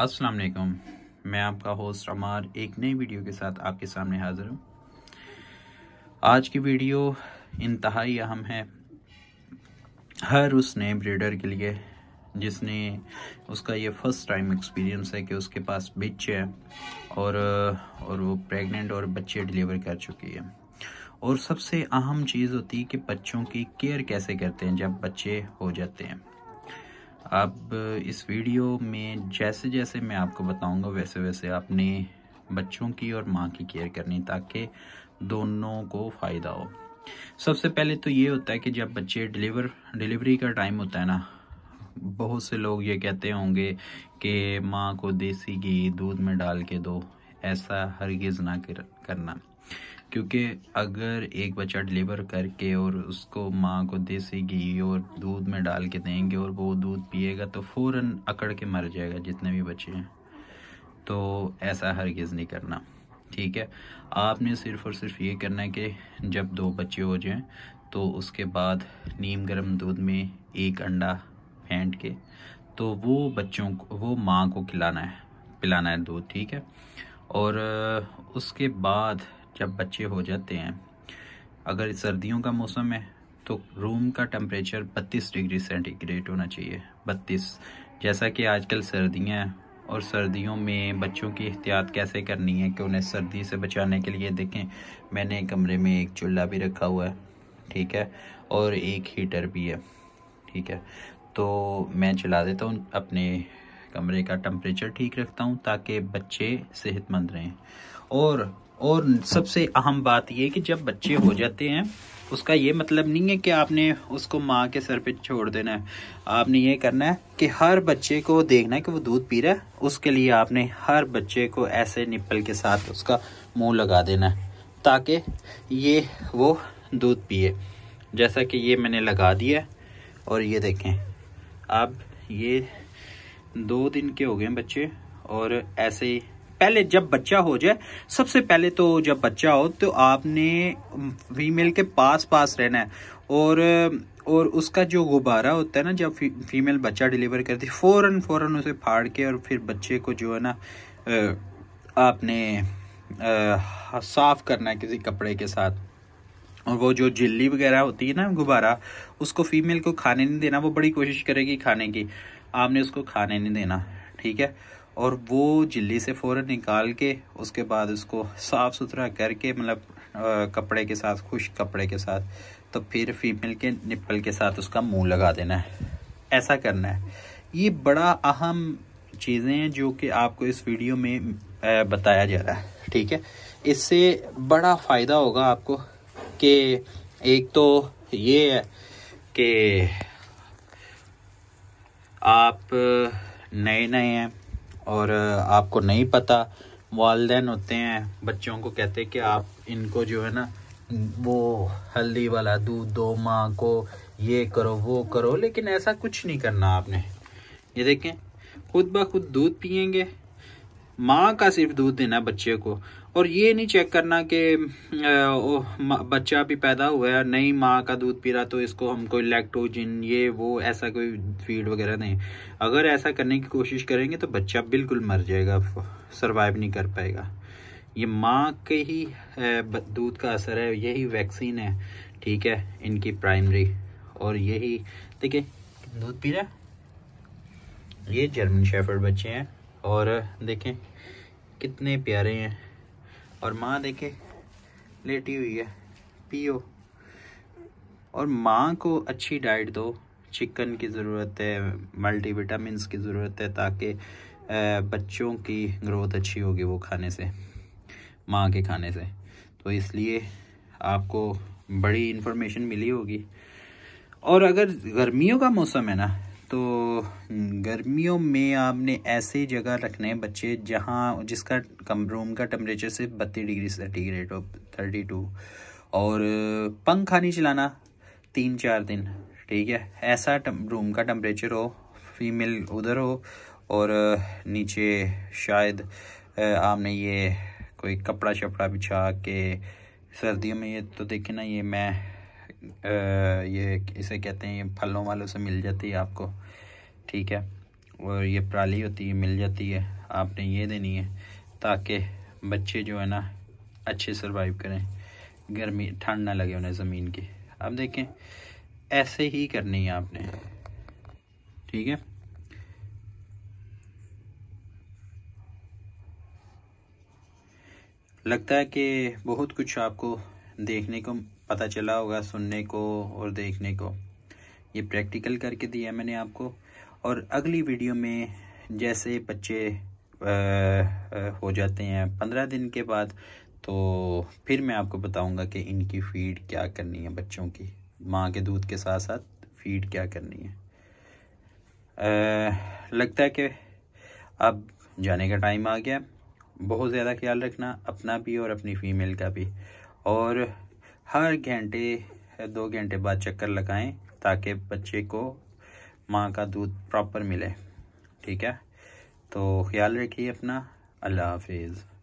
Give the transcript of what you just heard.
अस्सलाम वालेकुम मैं आपका होस्ट अमार एक नई वीडियो के साथ आपके सामने हाज़िर हूँ आज की वीडियो इंतहाई अहम है हर उस नए ब्रीडर के लिए जिसने उसका ये फर्स्ट टाइम एक्सपीरियंस है कि उसके पास बच्चे हैं और और वो प्रेग्नेंट और बच्चे डिलीवर कर चुकी है और सबसे अहम चीज़ होती है कि बच्चों की केयर कैसे करते हैं जब बच्चे हो जाते हैं अब इस वीडियो में जैसे जैसे मैं आपको बताऊंगा वैसे वैसे आपने बच्चों की और माँ की केयर करनी ताकि दोनों को फ़ायदा हो सबसे पहले तो ये होता है कि जब बच्चे डिलीवर डिलीवरी का टाइम होता है ना बहुत से लोग ये कहते होंगे कि माँ को देसी घी दूध में डाल के दो ऐसा हरगिज़ ना कर करना क्योंकि अगर एक बच्चा डिलीवर करके और उसको माँ को देसी घी और दूध में डाल के देंगे और वो दूध पिएगा तो फ़ौर अकड़ के मर जाएगा जितने भी बच्चे हैं तो ऐसा हरगिज़ नहीं करना ठीक है आपने सिर्फ और सिर्फ ये करना है कि जब दो बच्चे हो जाएं तो उसके बाद नीम गर्म दूध में एक अंडा फेंट के तो वो बच्चों को वो माँ को खिलाना है पिलाना है दूध ठीक है और उसके बाद जब बच्चे हो जाते हैं अगर सर्दियों का मौसम है तो रूम का टेम्परेचर 32 डिग्री सेंटीग्रेड होना चाहिए 32 जैसा कि आजकल सर्दियाँ हैं और सर्दियों में बच्चों की एहतियात कैसे करनी है कि उन्हें सर्दी से बचाने के लिए देखें मैंने कमरे में एक चूल्हा भी रखा हुआ है ठीक है और एक हीटर भी है ठीक है तो मैं चला देता हूँ अपने कमरे का टम्परेचर ठीक रखता हूँ ताकि बच्चे सेहतमंद रहें और और सबसे अहम बात यह कि जब बच्चे हो जाते हैं उसका ये मतलब नहीं है कि आपने उसको माँ के सर पे छोड़ देना है आपने ये करना है कि हर बच्चे को देखना है कि वो दूध पी रहा है उसके लिए आपने हर बच्चे को ऐसे निप्पल के साथ उसका मुंह लगा देना है ताकि ये वो दूध पिए जैसा कि ये मैंने लगा दिया और ये देखें अब ये दो दिन के हो गए बच्चे और ऐसे ही पहले जब बच्चा हो जाए सबसे पहले तो जब बच्चा हो तो आपने फीमेल के पास पास रहना है और और उसका जो गुब्बारा होता है ना जब फी, फीमेल बच्चा डिलीवर करती है फ़ौरन उसे फाड़ के और फिर बच्चे को जो है ना आपने हाँ, साफ़ करना है किसी कपड़े के साथ और वो जो झिल्ली वगैरह होती है ना गुब्बारा उसको फीमेल को खाने नहीं देना वो बड़ी कोशिश करेगी खाने की आपने उसको खाने नहीं देना ठीक है और वो झिल्ली से फ़ौर निकाल के उसके बाद उसको साफ़ सुथरा करके मतलब कपड़े के साथ खुश कपड़े के साथ तो फिर फीमेल के निप्पल के साथ उसका मुंह लगा देना है ऐसा करना है ये बड़ा अहम चीज़ें हैं जो कि आपको इस वीडियो में बताया जा रहा है ठीक है इससे बड़ा फ़ायदा होगा आपको कि एक तो ये है कि आप नए नए हैं और आपको नहीं पता वालदे होते हैं बच्चों को कहते हैं कि आप इनको जो है ना वो हल्दी वाला दूध दो माँ को ये करो वो करो लेकिन ऐसा कुछ नहीं करना आपने ये देखें खुद ब खुद दूध पियेंगे माँ का सिर्फ दूध देना बच्चे को और ये नहीं चेक करना कि बच्चा भी पैदा हुआ है नहीं माँ का दूध पी रहा तो इसको हम कोई लैक्टोजिन ये वो ऐसा कोई फीड वगैरह नहीं अगर ऐसा करने की कोशिश करेंगे तो बच्चा बिल्कुल मर जाएगा सर्वाइव नहीं कर पाएगा ये माँ के ही दूध का असर है यही वैक्सीन है ठीक है इनकी प्राइमरी और यही देखिए दूध पी रहा ये जर्मन शेफर्ड बच्चे हैं और देखें कितने प्यारे हैं और माँ देखे लेटी हुई है पियो और माँ को अच्छी डाइट दो चिकन की ज़रूरत है मल्टीविटामिन की ज़रूरत है ताकि बच्चों की ग्रोथ अच्छी होगी वो खाने से माँ के खाने से तो इसलिए आपको बड़ी इन्फॉर्मेशन मिली होगी और अगर गर्मियों का मौसम है ना तो गर्मियों में आपने ऐसे जगह रखने हैं बच्चे जहाँ जिसका कम रूम का टेम्परेचर सिर्फ बत्तीस डिग्री सेंटीग्रेड हो थर्टी टू और पंखा नहीं चलाना तीन चार दिन ठीक है ऐसा रूम का टेम्परेचर हो फीमेल उधर हो और नीचे शायद आपने ये कोई कपड़ा शपड़ा बिछा के सर्दियों में ये तो देखे ना ये मैं ये इसे कहते हैं फलों वालों से मिल जाती है आपको ठीक है और ये पराली होती है मिल जाती है आपने ये देनी है ताकि बच्चे जो है ना अच्छे सर्वाइव करें गर्मी ठंड ना लगे उन्हें ज़मीन की अब देखें ऐसे ही करनी है आपने ठीक है लगता है कि बहुत कुछ आपको देखने को पता चला होगा सुनने को और देखने को ये प्रैक्टिकल करके दिया मैंने आपको और अगली वीडियो में जैसे बच्चे हो जाते हैं पंद्रह दिन के बाद तो फिर मैं आपको बताऊंगा कि इनकी फीड क्या करनी है बच्चों की माँ के दूध के साथ साथ फीड क्या करनी है आ, लगता है कि अब जाने का टाइम आ गया बहुत ज़्यादा ख्याल रखना अपना भी और अपनी फीमेल का भी और हर घंटे दो घंटे बाद चक्कर लगाएं ताकि बच्चे को माँ का दूध प्रॉपर मिले ठीक है तो ख्याल रखिए अपना अल्लाह हाफिज़